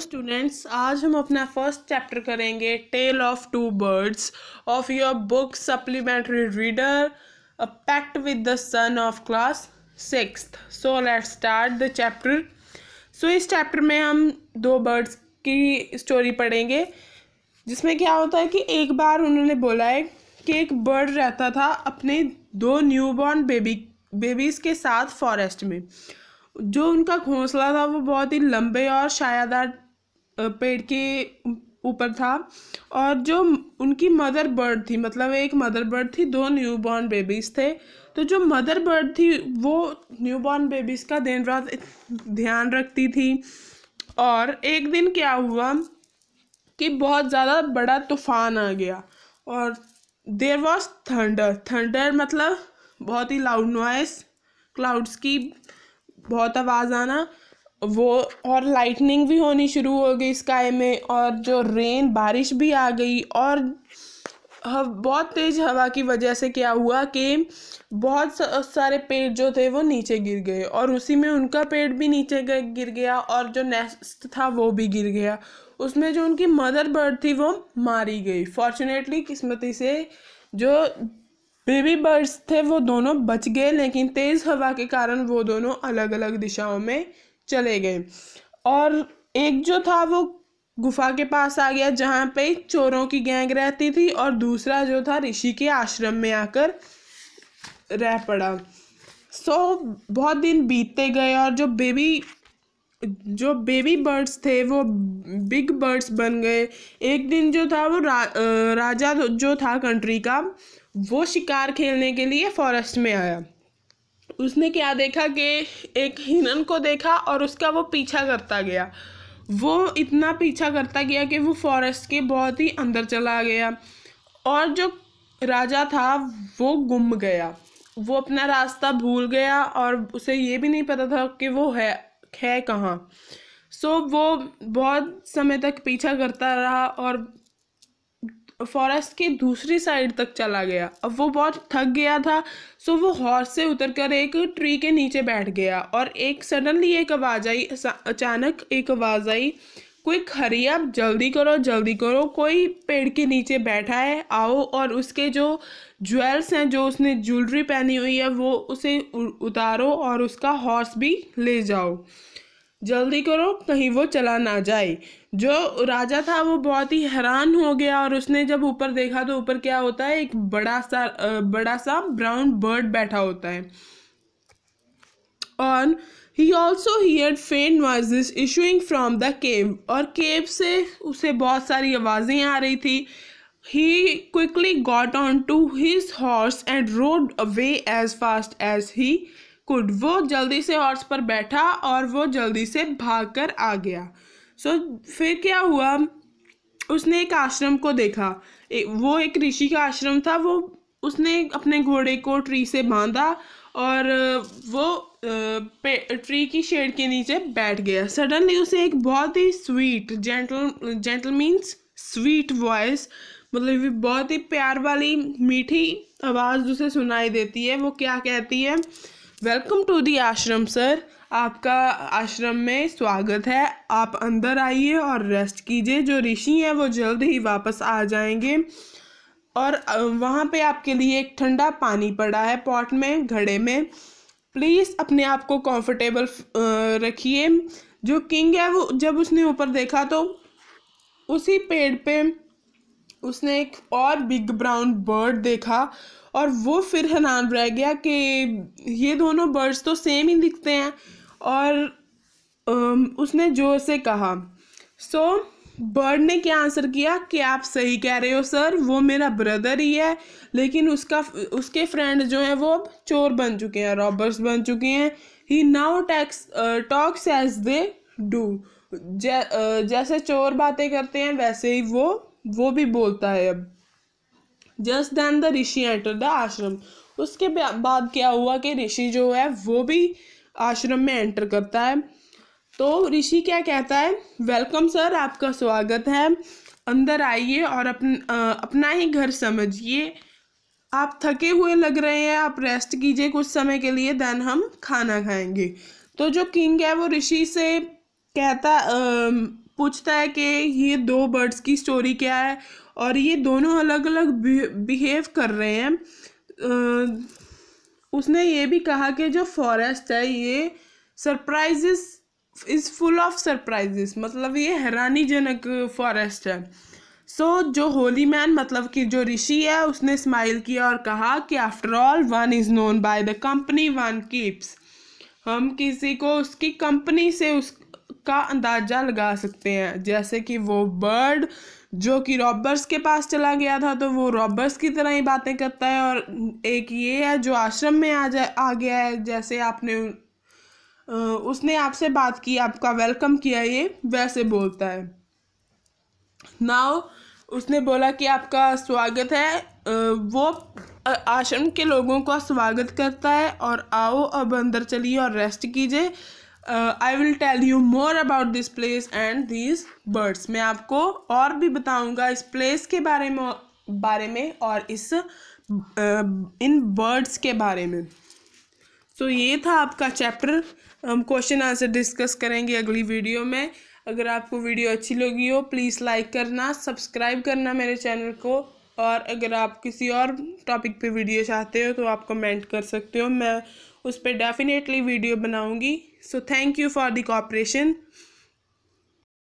students तो आज हम अपना फर्स्ट चैप्टर करेंगे tale of two birds of your book supplementary reader a pact with the sun of class six so let start the chapter so इस chapter में हम दो बर्ड्स की स्टोरी पढ़ेंगे जिसमें क्या होता है कि एक बार उन्होंने बोला है कि एक बर्ड रहता था अपने दो न्यू बॉर्न बेबी बेबीज़ के साथ फॉरेस्ट में जो उनका घोंसला था वो बहुत ही लंबे और शायादार पेड़ के ऊपर था और जो उनकी मदर बर्ड थी मतलब एक मदर बर्ड थी दो न्यू बॉर्न बेबीज़ थे तो जो मदर बर्ड थी वो न्यू बॉर्न बेबीज़ का दिन रात ध्यान रखती थी और एक दिन क्या हुआ कि बहुत ज़्यादा बड़ा तूफान आ गया और देर वॉज थंडर थंडर मतलब बहुत ही लाउड नॉइस क्लाउड्स की बहुत आवाज़ आना वो और लाइटनिंग भी होनी शुरू हो गई स्काई में और जो रेन बारिश भी आ गई और बहुत तेज़ हवा की वजह से क्या हुआ कि बहुत सारे पेड़ जो थे वो नीचे गिर गए और उसी में उनका पेड़ भी नीचे गिर गया और जो नेस्ट था वो भी गिर गया उसमें जो उनकी मदर बर्ड थी वो मारी गई फॉर्चुनेटली किस्मती से जो बेबी बर्ड्स थे वो दोनों बच गए लेकिन तेज़ हवा के कारण वो दोनों अलग अलग दिशाओं में चले गए और एक जो था वो गुफा के पास आ गया जहाँ पे चोरों की गैंग रहती थी और दूसरा जो था ऋषि के आश्रम में आकर रह पड़ा सो so, बहुत दिन बीतते गए और जो बेबी जो बेबी बर्ड्स थे वो बिग बर्ड्स बन गए एक दिन जो था वो रा, राजा जो था कंट्री का वो शिकार खेलने के लिए फॉरेस्ट में आया उसने क्या देखा कि एक हिरन को देखा और उसका वो पीछा करता गया वो इतना पीछा करता गया कि वो फॉरेस्ट के बहुत ही अंदर चला गया और जो राजा था वो गुम गया वो अपना रास्ता भूल गया और उसे ये भी नहीं पता था कि वो है है कहाँ सो so, वो बहुत समय तक पीछा करता रहा और फॉरेस्ट के दूसरी साइड तक चला गया अब वो बहुत थक गया था सो वो हॉर्स से उतर कर एक ट्री के नीचे बैठ गया और एक सडनली एक आवाज़ आई अचानक एक आवाज़ आई क्विक हरी आप जल्दी करो जल्दी करो कोई पेड़ के नीचे बैठा है आओ और उसके जो ज्वेल्स हैं जो उसने ज्वेलरी पहनी हुई है वो उसे उतारो और उसका हॉर्स भी ले जाओ जल्दी करो कहीं वो चला ना जाए जो राजा था वो बहुत ही हैरान हो गया और उसने जब ऊपर देखा तो ऊपर क्या होता है एक बड़ा सा बड़ा सा ब्राउन बर्ड बैठा होता है और he also hear faint noise issuing from the cave और केव से उसे बहुत सारी आवाज़ें आ रही थी he quickly got on to his horse and rode away as fast as he could वो जल्दी से हॉर्स पर बैठा और वो जल्दी से भाग कर आ गया सो so, फिर क्या हुआ उसने एक आश्रम को देखा ए, वो एक ऋषि का आश्रम था वो उसने अपने घोड़े को ट्री से बांधा और वो ट्री की शेड के नीचे बैठ गया सडनली उसे एक बहुत ही sweet gentle gentle means sweet voice मतलब बहुत ही प्यार वाली मीठी आवाज़ उसे सुनाई देती है वो क्या कहती है वेलकम टू दी आश्रम सर आपका आश्रम में स्वागत है आप अंदर आइए और रेस्ट कीजिए जो ऋषि हैं वो जल्द ही वापस आ जाएंगे और वहाँ पे आपके लिए एक ठंडा पानी पड़ा है पॉट में घड़े में प्लीज़ अपने आप को कंफर्टेबल रखिए जो किंग है वो जब उसने ऊपर देखा तो उसी पेड़ पे उसने एक और बिग ब्राउन बर्ड देखा और वो फिर हैरान रह गया कि ये दोनों बर्ड्स तो सेम ही दिखते हैं और उसने जोर से कहा सो so, बर्ड ने क्या आंसर किया कि आप सही कह रहे हो सर वो मेरा ब्रदर ही है लेकिन उसका उसके फ्रेंड जो हैं वो अब चोर बन चुके हैं रॉबर्स बन चुके हैं he now talks talks as they do जैसे चोर बातें करते हैं वैसे ही वो वो भी बोलता है अब just then the rishi enter the ashram उसके बाद क्या हुआ कि ऋषि जो है वो भी आश्रम में एंटर करता है तो ऋषि क्या कहता है वेलकम सर आपका स्वागत है अंदर आइए और अपन अपना ही घर समझिए आप थके हुए लग रहे हैं आप रेस्ट कीजिए कुछ समय के लिए देन हम खाना खाएंगे तो जो किंग है वो ऋषि से कहता आ, पूछता है कि ये दो बर्ड्स की स्टोरी क्या है और ये दोनों अलग अलग बिहेव कर रहे हैं उसने ये भी कहा कि जो फॉरेस्ट है ये surprises is full of surprises मतलब ये हैरानीजनक फॉरेस्ट है सो so, जो होली मैन मतलब कि जो ऋषि है उसने स्माइल किया और कहा कि after all one is known by the company one keeps हम किसी को उसकी कंपनी से उस का अंदाज़ा लगा सकते हैं जैसे कि वो बर्ड जो कि रॉबर्स के पास चला गया था तो वो रॉबर्स की तरह ही बातें करता है और एक ये है जो आश्रम में आ जा आ गया है जैसे आपने उसने आपसे बात की आपका वेलकम किया ये वैसे बोलता है नाउ उसने बोला कि आपका स्वागत है वो आश्रम के लोगों का स्वागत करता है और आओ अब अंदर चलिए और रेस्ट कीजिए I will tell you more about this place and these birds मैं आपको और भी बताऊंगा इस प्लेस के बारे में बारे में और इस uh, इन बर्ड्स के बारे में सो so, ये था आपका चैप्टर हम क्वेश्चन आंसर डिस्कस करेंगे अगली वीडियो में अगर आपको वीडियो अच्छी लगी हो प्लीज़ लाइक करना सब्सक्राइब करना मेरे चैनल को और अगर आप किसी और टॉपिक पे वीडियो चाहते हो तो आप कमेंट कर सकते हो मैं उस पर डेफिनेटली वीडियो बनाऊँगी so thank you for the corporation